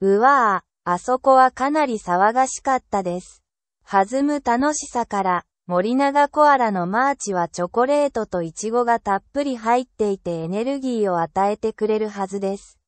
うわあ、あそこはかなり騒がしかったです。弾む楽しさから、森永コアラのマーチはチョコレートとイチゴがたっぷり入っていてエネルギーを与えてくれるはずです。